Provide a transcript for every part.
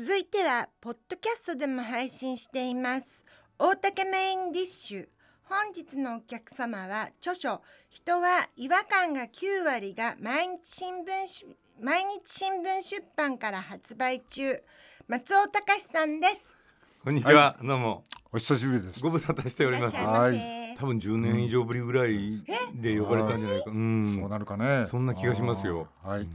続いてはポッドキャストでも配信しています大竹メインディッシュ本日のお客様は著書人は違和感が9割が毎日新聞毎日新聞出版から発売中松尾隆さんですこんにちは、どうもお久しぶりですご無沙汰しておりますいらっい多分10年以上ぶりぐらいで呼ばれたんじゃないか、うん、そうなるかねそんな気がしますよはい、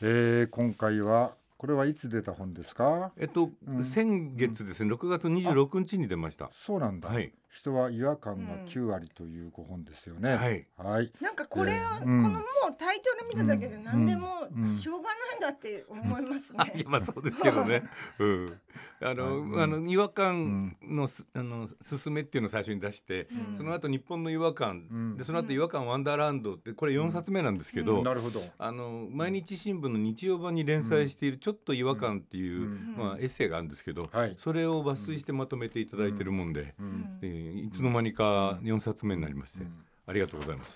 えー、今回はこれはいつ出た本ですか。えっと、うん、先月ですね、6月26日に出ました。そうなんだ。はい。人は違和感が9割というご本ですよね。うん、はい。なんかこれ、えー、このもうタイトル見ただけで何でもしょうがないんだって思いますね。いやまあそうですけどね。うん。あの、あの違和感のす、あの進めっていうのを最初に出して、その後日本の違和感、でその後違和感ワンダーランドってこれ4冊目なんですけど、なるほど。あの毎日新聞の日曜版に連載しているちょっと違和感っていう、まあエッセイがあるんですけど、それを抜粋してまとめていただいてるもんで。うんいつの間にか4冊目になりまして、ありがとうございます。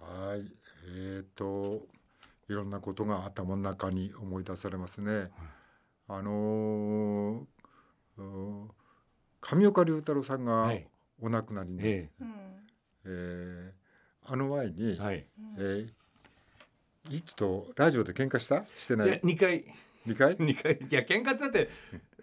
はい、えーと、いろんなことが頭の中に思い出されますね。あのー、上岡龍太郎さんがお亡くなりに、はい、えーえー、あの前に、はい、えー、いつとラジオで喧嘩したしてない。二回。二回。二回。いや喧嘩っだって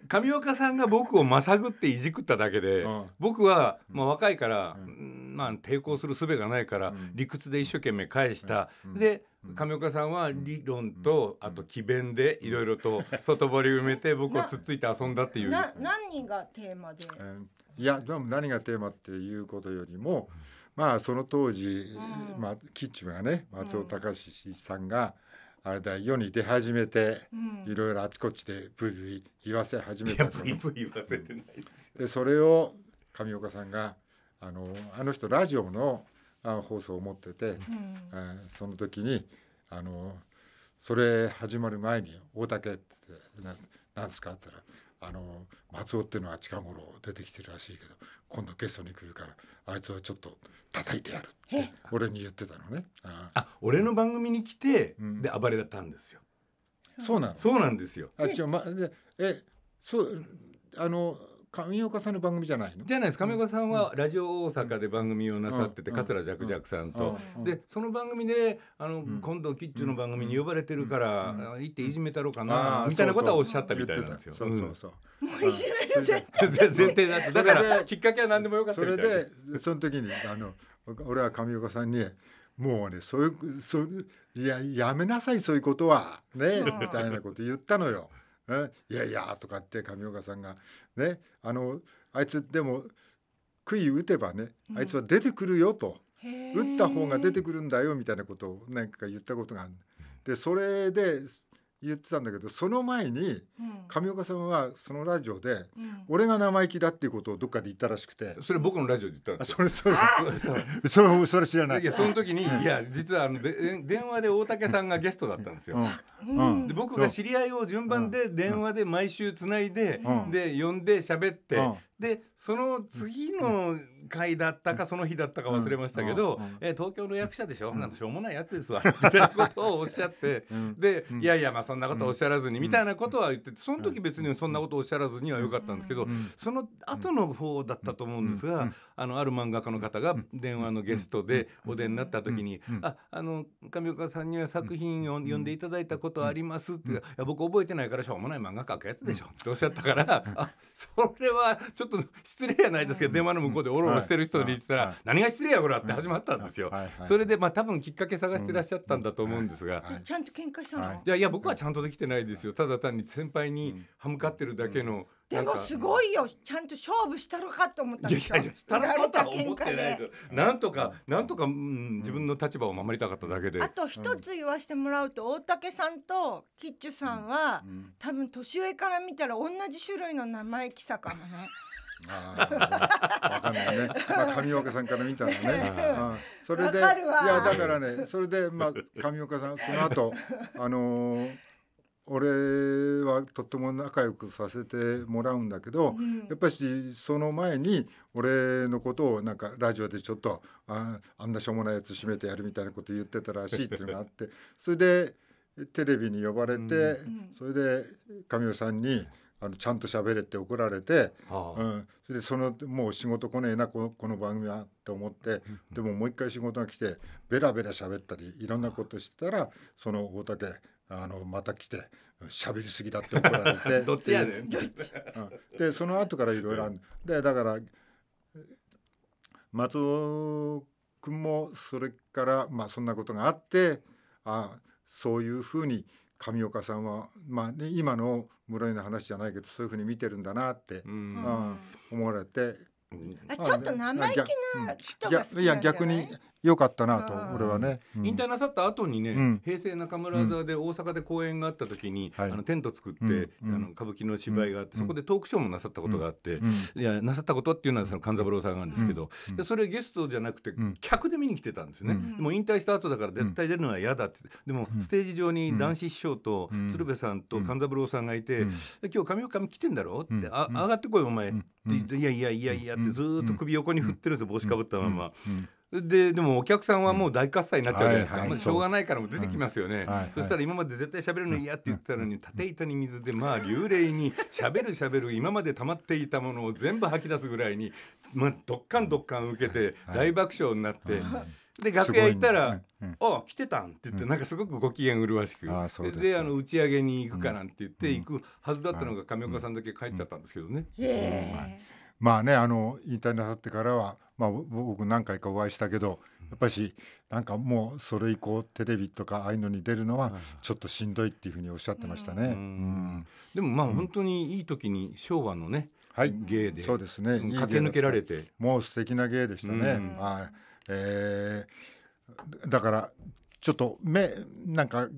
上岡さんが僕をまさぐっていじくっただけで、うん、僕は、まあ、若いから、うん、まあ、抵抗する術がないから、理屈で一生懸命返した、で上岡さんは理論と、あと詭弁でいろいろと外堀埋めて僕をつっついて遊んだっていう。な何がテーマで、えー、いやでも何がテーマっていうことよりもまあその当時、まあ、キッチンはね松尾隆さんが、あれだ世に出始めて、いろいろあちこちでブイブイ言わせ始めたブイブイ言わせてないで、うん、それを上岡さんがあのあの人ラジオのあ放送を持ってて、うん、その時にあのそれ始まる前に「大竹」って何ですか?」って言ったら「あの松尾っていうのは近頃出てきてるらしいけど今度ゲストに来るからあいつをちょっと叩いてやる」って俺に言ってたのね。ああ俺の番組に来て、うん、で暴れたんですよ。そうなんそうなんですよ。あちょまでえそうあの上岡さんの番組じゃないのじゃないです上岡さんはラジオ大阪で番組をなさってて、桂雀雀さんと、でその番組であの、今度キッチュの番組に呼ばれてるから、行っていじめたろうかな、みたいなことはおっしゃったみたいなんですよ。そうそうそうもういじめる前提前提だってだからきっかけは何でもよかったそれでその時にあの俺は上岡さんにもうねそういうそういややめなさいそういうことはねみたいなこと言ったのよ。えいやいやとかって上岡さんがねあのあいつでも杭打てばねあいつは出てくるよと、うん、打った方が出てくるんだよみたいなことを何か言ったことがあるでそれで言ってたんだけどその前に上岡さんはそのラジオで、俺が生意気だっていうことをどっかで言ったらしくてそれ僕のラジオで言ったんですよそれそれですそれそれ知らないいやその時に、いや実はあので電話で大竹さんがゲストだったんですよ、うんで僕が知り合いを順番で電話で毎週つないで、で呼んで喋って、でその次の回だったか、その日だったか忘れましたけど、え東京の役者でしょ、なんかしょうもないやつですわみたいなことをおっしゃって、で、いやいやまあそんなことおっしゃらずに、みたいなことは言ってその時別にそんなことおっしゃらずにはよかったんですけど、その後の方だったと思うんですが、あのある漫画家の方が電話のゲストでお出になった時に「ああの上岡さんには作品を読んでいただいたことあります」って「いや僕覚えてないからしょうもない漫画描くやつでしょ」っておっしゃったからあそれはちょっとょっと失礼やないですけど、電話の向こうでおろおろしてる人に言ってたら、何が失礼やこれって始まったんですよ、それでまあ多分きっかけ探してらっしゃったんだと思うんですが、ちゃんと喧嘩したの、いや僕はちゃんとできてないですよただ単に先輩に歯向かってるだけの、でもすごいよちゃんと勝負したろかと思ったんですよいやいやしたろかとは思ってないからなんとかなんとか、うん、自分の立場を守りたかっただけであと一つ言わしてもらうと大竹さんとキッチュさんは、うん、多分年上から見たら同じ種類の生意気さかもねあわかんないね。まあ上岡さんから見たらね。あ それでいやだからねそれでまあ上岡さんその後あのー俺はとっても仲良くさせてもらうんだけど、うん、やっぱしその前に俺のことをなんかラジオでちょっとああんなしょうもないやつ閉めてやるみたいなこと言ってたらしいっていうのがあって それでテレビに呼ばれて、うん、それで神尾さんに。あのちゃんと喋れって怒られて、はあ、うん、それでそのもう仕事来ねえなこのこの番組はと思ってでももう一回仕事が来てベラベラ喋ったりいろんなことしてたらその大竹あのまた来て喋りすぎだって怒られて どっちやねん、でその後からいろいろでだから松尾君もそれからまあそんなことがあってあそういうふうに上岡さんは、まあね、今の室井の話じゃないけどそういうふうに見てるんだなって、うん、思われて、うん、あちょっと生意気な人が好きなんじゃないいや逆によかったなと俺はね、引退なさった後にね、平成中村座で大阪で公演があった時に、あのテント作って、あの歌舞伎の芝居があって、そこでトークショーもなさったことがあって、いやなさったことっていうのはその勘三郎さんなんですけど、でそれゲストじゃなくて、客で見に来てたんですね、でも引退した後だから絶対出るのは嫌だってでもステージ上に男子師匠と鶴瓶さんと勘三郎さんがいて、うん、今日上岡来てんだろ?」って、あ「上がってこいお前」っていやいやいやいや」ってずっと首横に振ってるんですよ帽子かぶったまま。ででもお客さんはもう大喝采になっちゃうじゃないですか、はいはい、しょうがないからも出てきますよね、うんはいはい、そしたら今まで絶対しゃべるの嫌って言ってたのに縦板に水でまあ流麗にしゃべるしゃべる今まで溜まっていたものを全部吐き出すぐらいに、まあ、どっかんどっかん受けて大爆笑になって。で楽屋行ったら「ね、うん、あ来てたん」って言って、うん、なんかすごくご機嫌麗しく、うであの打ち上げに行くかなんて言って、行くはずだったのが上岡さんだけ帰っちゃったんですけどね。まあねあの引退なさってからは、まあ、僕何回かお会いしたけどやっぱしなんかもうそれ以降テレビとかああいうのに出るのはちょっとしんどいっていうふうにおっしゃってましたね。でもまあ本当にいい時に昭和のね、はい、芸でそうですね駆け抜けられてもう素敵な芸でしたね。はいえー、だからちょっと目なんか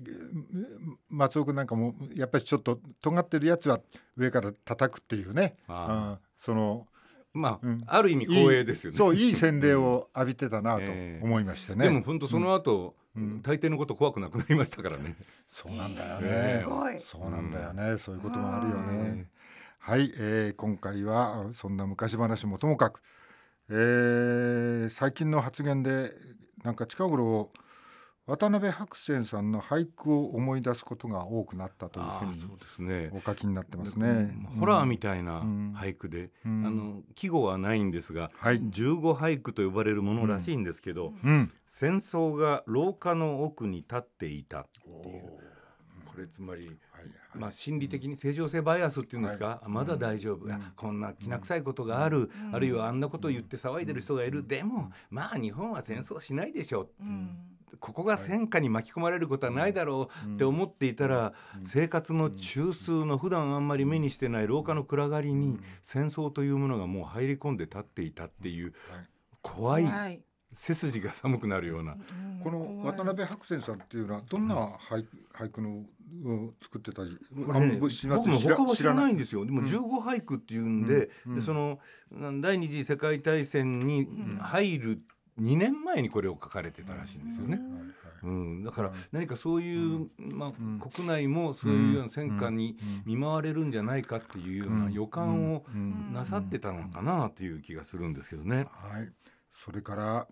松尾君なんかもやっぱりちょっと尖ってるやつは上から叩くっていうね、うん、そのまあ、うん、ある意味光栄ですよねそういい洗礼を浴びてたなと思いましてね、えー、でも本当その後、うん、大抵のこと怖くなくなりましたからね。そうなんだよね。えー、そうなんだよね、そういうこともあるよね。はい、えー、今回はそんな昔話もともかく、えー、最近の発言でなんか近頃渡辺白泉さんの俳句を思い出すことが多くなったというふうにお書きになってますね。ホラーみたいな俳句で、あの季語はないんですが、はい、十五俳句と呼ばれるものらしいんですけど、戦争が廊下の奥に立っていたっていう。これつまり、まあ、心理的に正常性バイアスっていうんですか、まだ大丈夫、こんなきな臭いことがある、あるいはあんなことを言って騒いでる人がいる、でもまあ日本は戦争しないでしょう、うんここが戦火に巻き込まれることはないだろうって思っていたら、生活の中枢の普段あんまり目にしてない廊下の暗がりに戦争というものがもう入り込んで立っていたっていう怖い背筋が寒くなるような、この渡辺白泉さんっていうのはどんな俳,、句の作ってたり、僕も他は知らないんですよでも15俳句っていうんで,、でその第二次世界大戦に入るって2年前にこれを書かれてたらしいんですよね。うん、だから何かそういう、まあ、国内もそういうような戦火に見舞われるんじゃないかっていうような予感をなさってたのかなという気がするんですけどね。はい、それから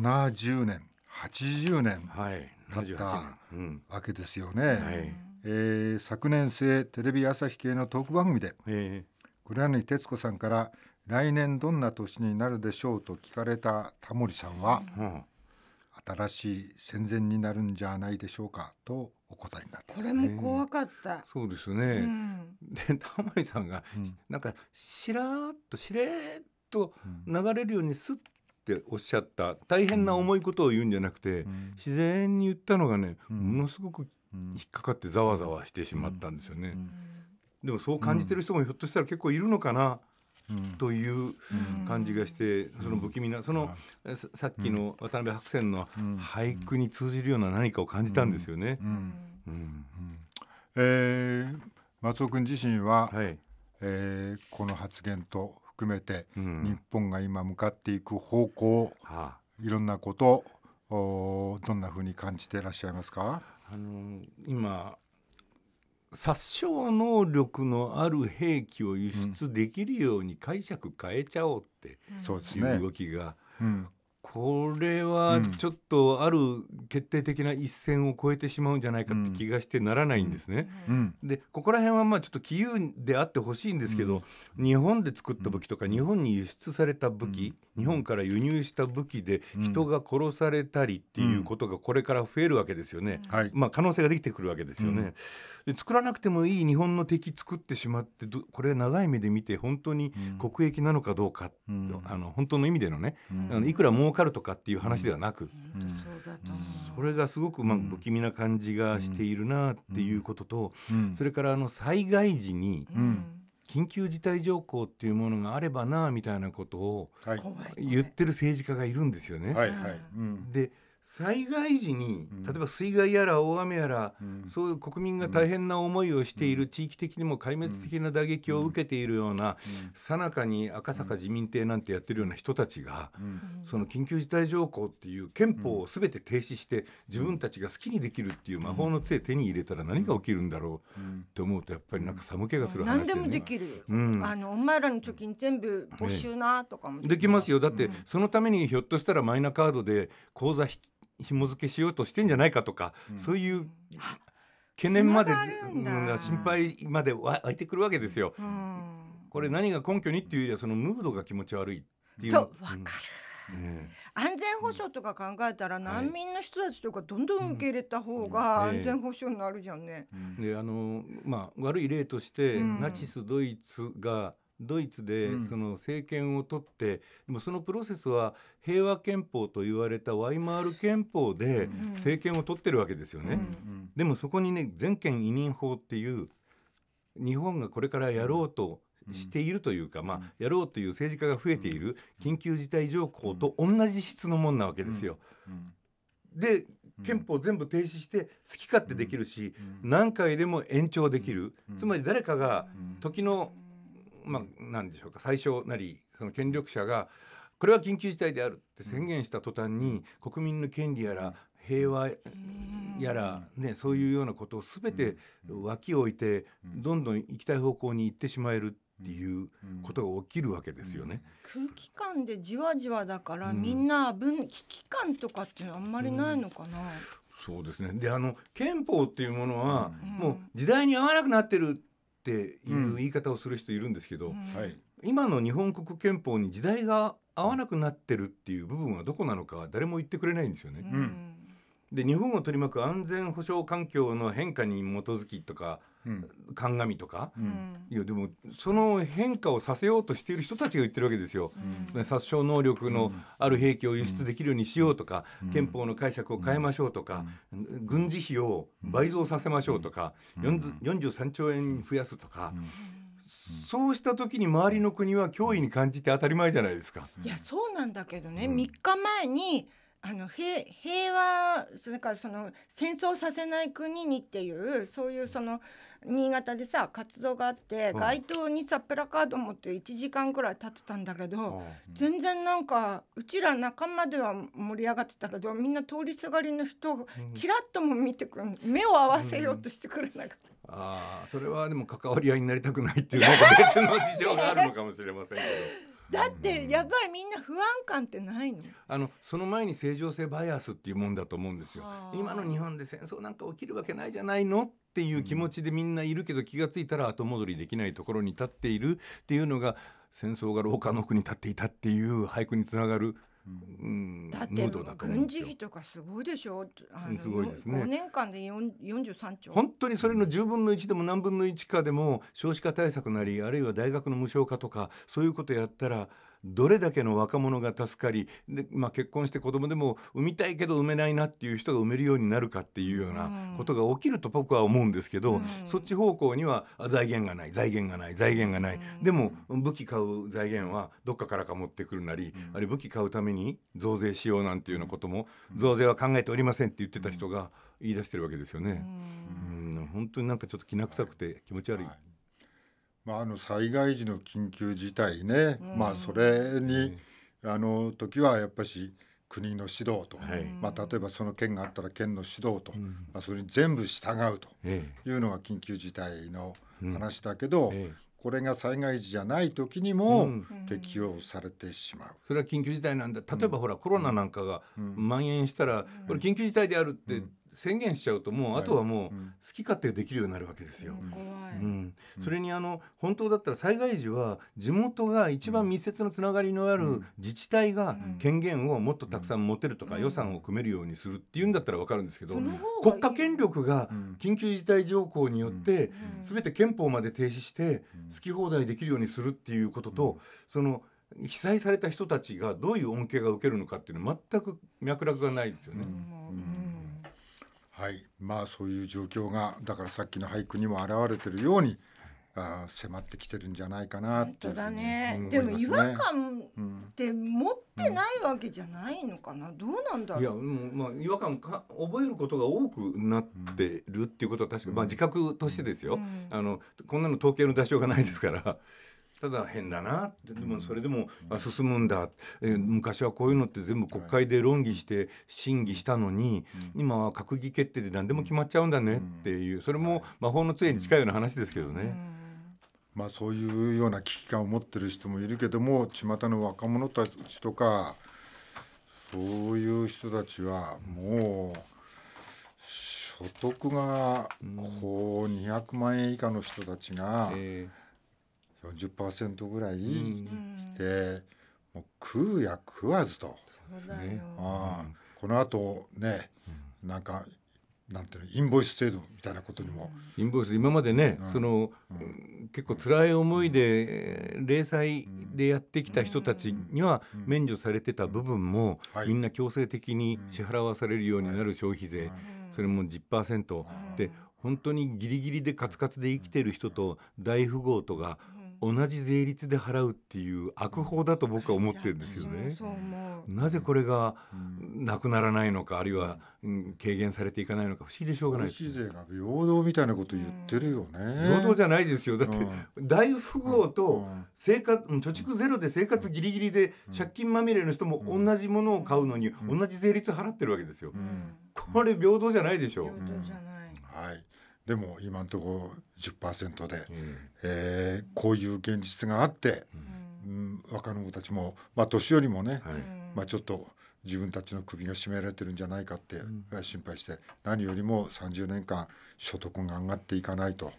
70年80年たったわけですよね。はい、えー、昨年末テレビ朝日系のトーク番組で、え黒柳徹子さんから「来年どんな年になるでしょうと聞かれたタモリさんは、うん、新しい戦前になるんじゃないでしょうかとお答えになったこれも怖かった、そうですね、うん、でタモリさんが、うん、なんかしらっとしれっと流れるようにすっておっしゃった大変な重いことを言うんじゃなくて、うん、自然に言ったのがね、ものすごく引っかかってざわざわしてしまったんですよね、でもそう感じてる人もひょっとしたら結構いるのかな、という感じがして、その不気味なその、さっきの渡辺白泉の俳句に通じるような何かを感じたんですよね。松尾君自身は、はい、えー、この発言と含めて、うん、日本が今向かっていく方向、はあ、いろんなことどんなふうに感じていらっしゃいますかあの今殺傷能力のある兵器を輸出できるように解釈変えちゃおうっていう動きがこれはちょっとある決定的な一線を越えてしまうんじゃないかって気がしてならないんですね。うんうん、でここら辺はまあちょっと杞憂であってほしいんですけど、うん、日本で作った武器とか日本に輸出された武器、日本から輸入した武器で人が殺されたりっていうことがこれから増えるわけですよね、まあ、可能性ができてくるわけですよね。で作らなくてもいい日本の敵作ってしまってこれ長い目で見て本当に国益なのかどうか、あの本当の意味でのね、あのいくら儲かるるとかっていう話ではなく、それがすごくまあ不気味な感じがしているなっていうことと、それからあの災害時に、緊急事態条項っていうものがあればなみたいなことを言ってる政治家がいるんですよね。はいはい、で、災害時に、例えば水害やら大雨やら、うん、そういう国民が大変な思いをしている、地域的にも壊滅的な打撃を受けているようなさなかに赤坂自民邸なんてやってるような人たちが、その緊急事態条項っていう憲法をすべて停止して自分たちが好きにできるっていう魔法の杖手に入れたら何が起きるんだろうって思うとやっぱりなんか寒気がする話、ね、何でもできる、うん、あのお前らの貯金全部募集なとかもできますよだってそのためにひょっとしたらマイナカードで口座引き紐付けしようとしてんじゃないかとか、うん、そういう懸念まで心配まで湧いてくるわけですよ。うん、これ何が根拠にっていうよりはそのムードが気持ち悪いっていう。そうわかる、ね、安全保障とか考えたら難民の人たちとかどんどん受け入れた方が安全保障になるじゃんね。であのまあ悪い例として、ナチスドイツがドイツでその政権を取って、うん、でもそのプロセスは平和憲法と言われたワイマール憲法で政権を取ってるわけですよね。うん、でもそこにね全権委任法っていう日本がこれからやろうとしているというか、まあ、やろうという政治家が増えている緊急事態条項と同じ質のもんなわけですよ。で憲法全部停止して好き勝手できるし、何回でも延長できる、つまり誰かが時のまあ、なんでしょうか最初なりその権力者がこれは緊急事態であるって宣言した途端に国民の権利やら平和やら、ね、そういうようなことを全て脇を置いてどんどん行きたい方向に行ってしまえるっていうことが起きるわけですよね。空気感でじわじわだから、みんな分危機感とかっていうのはあんまりないのかな。うんそうですねであの憲法っていうものは、もう時代に合わなくなってるっていう言い方をする人いるんですけど、うん、今の日本国憲法に時代が合わなくなってるっていう部分はどこなのか誰も言ってくれないんですよね。うん、で日本を取り巻く安全保障環境の変化に基づきとか鑑みとか、うん、いやでもその変化をさせようとしている人たちが言ってるわけですよ、うん、殺傷能力のある兵器を輸出できるようにしようとか、うん、憲法の解釈を変えましょうとか、軍事費を倍増させましょうとか、うん、43兆円増やすとか。そうした時に周りの国は脅威に感じて当たり前じゃないですか。いやそうなんだけどね、うん、3日前にあの平平和それからその戦争させない国にっていうそういうその新潟でさ活動があって街頭にさプラカード持って1時間くらい経ってたんだけど、全然なんかうちら仲間では盛り上がってたけどみんな通りすがりの人をちらっとも見てくる、目を合わせようとしてくれなかった。ああそれはでも関わり合いになりたくないっていう別の事情があるのかもしれませんけど。だってやっぱりみんな不安感ってないのあのその前に正常性バイアスっていうもんだと思うんですよ。今の日本で戦争なんか起きるわけないじゃないのっていう気持ちでみんないるけど気が付いたら後戻りできないところに立っているっていうのが戦争が廊下の奥に立っていたっていう俳句につながるだって軍事費とかすごいでしょあすごいですね5年間で43兆本当にそれの10分の1でも何分の1かでも少子化対策なりあるいは大学の無償化とかそういうことやったらどれだけの若者が助かりで、まあ、結婚して子供でも産みたいけど産めないなっていう人が産めるようになるかっていうようなことが起きると僕は思うんですけど、うん、そっち方向には財源がない財源がない財源がない、でも武器買う財源はどっかからか持ってくるなり、ある武器買うために増税しようなんていうようなことも増税は考えておりませんって言ってた人が言い出してるわけですよね。うん本当になんかちょっときな臭くて気持ち悪い。はいまあ、あの災害時の緊急事態ね、うん、まあ、それに、うん、あの時はやっぱし国の指導と、はい、まあ、例えばその県があったら県の指導と、うん、まあ、それに全部従うというのが緊急事態の話だけど、これが災害時じゃない時にも適用されてしまう、うん、それは緊急事態なんだ例えばほら、コロナなんかが蔓延したら、これ緊急事態であるって宣言しちゃうともう、あとはもう好き勝手できるようになるわけですよ。うん、それにあの本当だったら災害時は地元が一番密接なつながりのある自治体が権限をもっとたくさん持てるとか予算を組めるようにするっていうんだったら分かるんですけど国家権力が緊急事態条項によって全て憲法まで停止して好き放題できるようにするっていうこととその被災された人たちがどういう恩恵が受けるのかっていうのは全く脈絡がないですよね。はいまあそういう状況がだからさっきの俳句にも表れてるようにあ迫ってきてるんじゃないかなっていうだね、ね、でも違和感って持ってないわけじゃないのかな、うん、どうなんだろういやもう、まあ、違和感か覚えることが多くなってるっていうことは確か、うん、まあ自覚としてですよ、うん、あのこんなの統計の出しようがないですから。ただ変だなでもそれでも進むんだ、え昔はこういうのって全部国会で論議して審議したのに、今は閣議決定で何でも決まっちゃうんだねっていうそれも魔法の杖に近いような話ですけどね。まあ、そういうような危機感を持ってる人もいるけども巷の若者たちとかそういう人たちはもう所得がこう200万円以下の人たちが。えー40%ぐらいして、うん、もう食うや食わずと。そうだよあこの後ね、うん、なんかなんていうのインボイス制度みたいなことにも。インボイス今までね、うん、その、うん、結構辛い思いで、うん、零細でやってきた人たちには免除されてた部分も、みんな強制的に支払わされるようになる消費税、はい、それも10%、うん、で本当にギリギリでカツカツで生きてる人と大富豪とが同じ税率で払うっていう悪法だと僕は思ってるんですよね。なぜこれがなくならないのかあるいは軽減されていかないのか不思議でしょうがない。消費税が平等みたいなこと言ってるよね。平等じゃないですよ。だって大富豪と生活貯蓄ゼロで生活ギリギリで借金まみれの人も同じものを買うのに同じ税率払ってるわけですよ。これ平等じゃないでしょう。平等じゃない。はい。でも今のところ10%で、うん、えー、こういう現実があって、うん、うん、若者たちも、まあ、年寄りもね、はい、まあ、ちょっと自分たちの首が絞められてるんじゃないかって心配して、何よりも30年間所得が上がっていかないと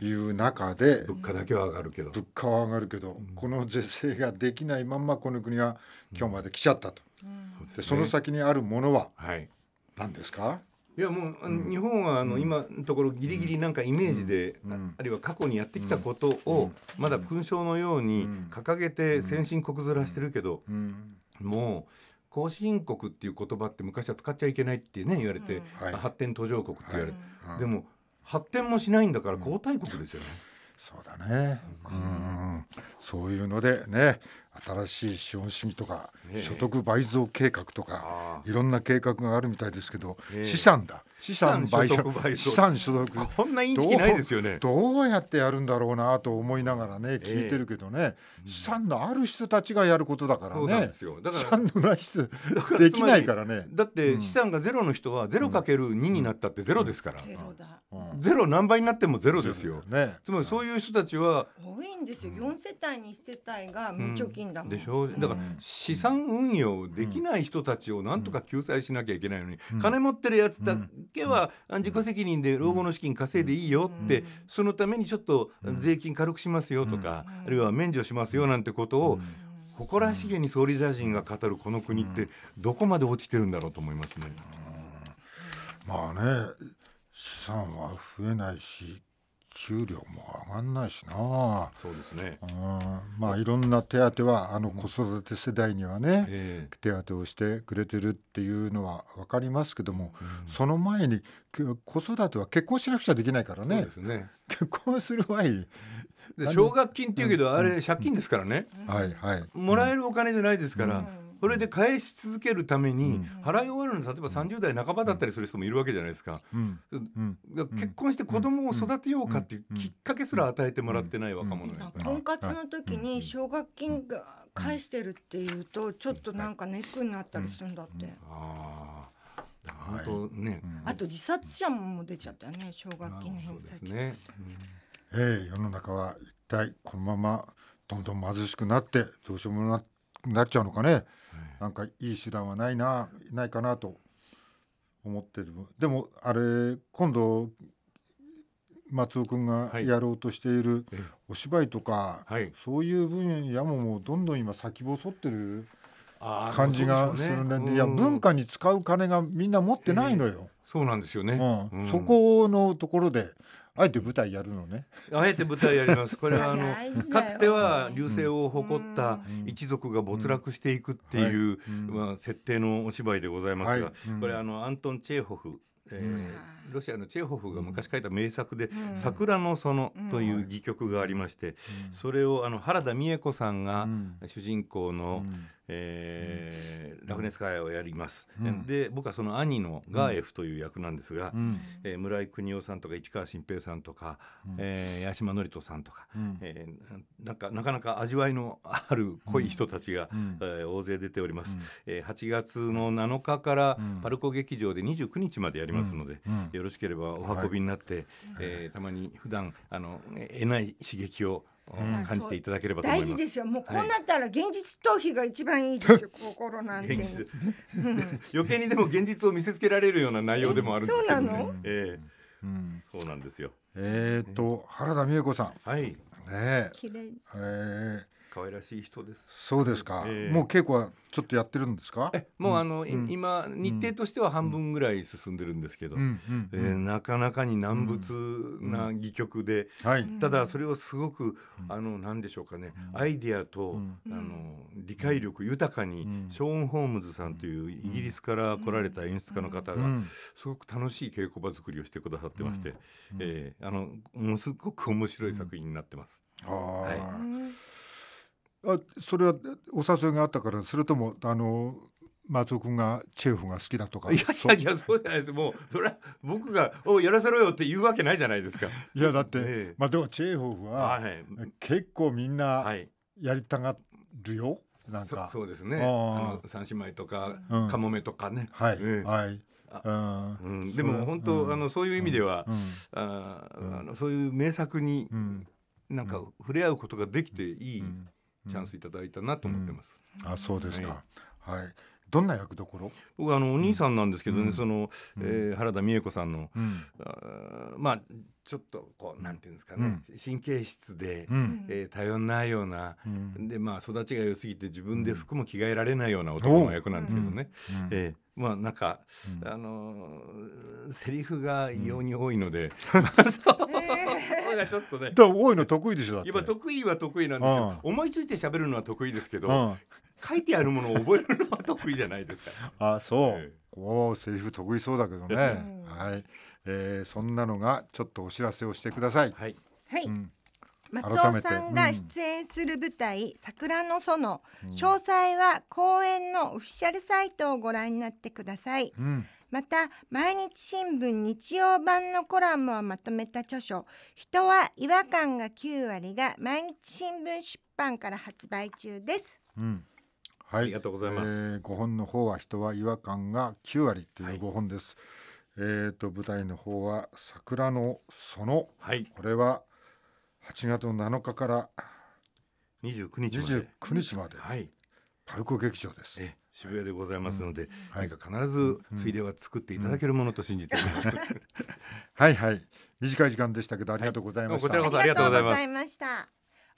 いう中で、うん、物価だけは上がるけど物価は上がるけど、この是正ができないまんまこの国は今日まで来ちゃったと、で、ね、その先にあるものは何ですか、はいいやもう、うん、日本はあの、今のところギリギリなんかイメージで、うん、あるいは過去にやってきたことを、まだ勲章のように掲げて先進国ずらしてるけど、もう後進国っていう言葉って昔は使っちゃいけないってね言われて、はい、発展途上国って言われて、はい、でも発展もしないんだから後退国ですよね。そうだね、うん、そういうのでね新しい資本主義とか、所得倍増計画とか、いろんな計画があるみたいですけど、資産だ資産買収資産所得こんなインチキないですよねどうやってやるんだろうなと思いながらね聞いてるけどね、えー、資産のある人たちがやることだからねだ資産のない人 できないからねだって資産がゼロの人はゼロかける二になったってゼロですから、ゼロだ、ゼロ何倍になってもゼロですよ、ね、つまりそういう人たちは多いんですよ四世帯に一世帯が無貯金だもん、でしょだから資産運用できない人たちをなんとか救済しなきゃいけないのに、金持ってるやつだ件は自己責任で老後の資金稼いでいいよって、そのためにちょっと税金軽くしますよとか、あるいは免除しますよなんてことを、誇らしげに総理大臣が語るこの国ってどこまで落ちてるんだろうと思いますね。まあね資産は増えないし給料も上がんないしなそうですねうんまあいろんな手当はあの子育て世代にはね、えー、手当をしてくれてるっていうのは分かりますけども、うん、その前に子育ては結婚しなくちゃできないからね、ね、結婚する前に奨学金っていうけど、うん、あれ借金ですからね、うん、はいはいもらえるお金じゃないですから、それで返し続けるために、払い終わるの例えば30代半ばだったりする人もいるわけじゃないですか、結婚して子供を育てようかっていうきっかけすら与えてもらってない若者婚活の時に奨学金が返してるっていうとちょっとなんかネックになったりするんだって。あとね、あと自殺者も出ちゃったよね奨学金の返済ね、えー、世の中は一体このままどんどん貧しくなってどうしようもななっちゃうのかねなんかいい手段はないなないかなと思ってるでもあれ今度松尾君がやろうとしているお芝居とか、はい、そういう分野ももうどんどん今先細ってる感じがするんで、ね、いや文化に使う金がみんな持ってないのよ。そうなんですよね、うんうん、そこのところであえて舞台やるのね。あえて舞台やります。これは あのかつては流星を誇った一族が没落していくっていう、まあ設定のお芝居でございますが、これあのアントンチェーホフ。えー、ロシアのチェーホフが昔書いた名作で「桜の園」という戯曲がありましてそれをあの原田美恵子さんが主人公のえー、うん、ラフネス会をやります、うん、で僕はその兄のガーエフという役なんですが、うん、えー、村井邦夫さんとか市川新平さんとか、うん、えー、八島智人さんとか、うん、えー、なんかなかなか味わいのある濃い人たちが、うん、えー、大勢出ております、うん、えー、8月の7日からパルコ劇場で29日までやりますので、よろしければお運びになって、はい、えたまに普段あの得ない刺激を感じていただければと思います。大事ですよ。もうこうなったら現実逃避が一番いいですよ。心なんて。余計にでも現実を見せつけられるような内容でもあるんですけど、ね。そうなの？ええうん、そうなんですよ。えっと原田美恵子さん。はい。ねえ。綺麗。ええー可愛らしい人ですそうですか、えー、もう稽古はちょっとやってるんですかもうあの、うん、今日程としては半分ぐらい進んでるんですけど、うん、えー、なかなかに難物な戯曲で、はい、ただそれをすごくあの何でしょうかねアイディアと、あの理解力豊かに、ショーン・ホームズさんというイギリスから来られた演出家の方が、すごく楽しい稽古場作りをしてくださってまして、えー、あのものすごく面白い作品になってます。はいあそれはお誘いがあったからそれともあの松尾君がチェーフが好きだとかいやいやそうじゃないですもうそれは僕が「おやらせろよ」って言うわけないじゃないですかいやだって、ええ、まあでもチェーホフは、はい、結構みんなやりたがるよ、なんかそうですねあの三姉妹とか、うん、カモメとかねはい、ええ、はいうん、でも本当、うん、あのそういう意味では、うん、ああのそういう名作に、うん、なんか触れ合うことができていい、うんチャンスいただいたなと思ってます。うん、あそうですか、はい、はいどんな役どころ僕あのお兄さんなんですけどね、うん、その、うん、えー、原田美恵子さんの、うん、あまあちょっとこうなんていうんですかね、うん、神経質で、うん、えー、頼んないような、うん、でまあ育ちが良すぎて自分で服も着替えられないような男の役なんですけどね、うえまあなんか、あのー、セリフが異様に多いので、まあ、ちょっとね。だ多いの得意でしょ。今得意は得意なんですけど、思いついて喋るのは得意ですけど、書いてあるものを覚えるのは得意じゃないですか。あ、そう。こうセリフ得意そうだけどね。はい。えー、そんなのがちょっとお知らせをしてください。はい。はい。うん松尾さんが出演する舞台「桜の園」詳細は公演のオフィシャルサイトをご覧になってください。また毎日新聞日曜版のコラムをまとめた著書「人は違和感が9割」が毎日新聞出版から発売中です。うんはい、ありがとうございます。えー、5本の方は人は違和感が9割という5本です。はい、えっ、と舞台の方は桜の園、はい、これは8月の7日から29日まで2日まで、はい、パルコ劇場です。渋谷でございますので、うんはい、必ずついでは作っていただけるものと信じております。うんうん、はいはい、短い時間でしたけど、ありがとうございました。こちらこそありがとうございました。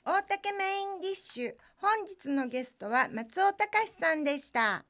大竹メインディッシュ、本日のゲストは松尾隆さんでした。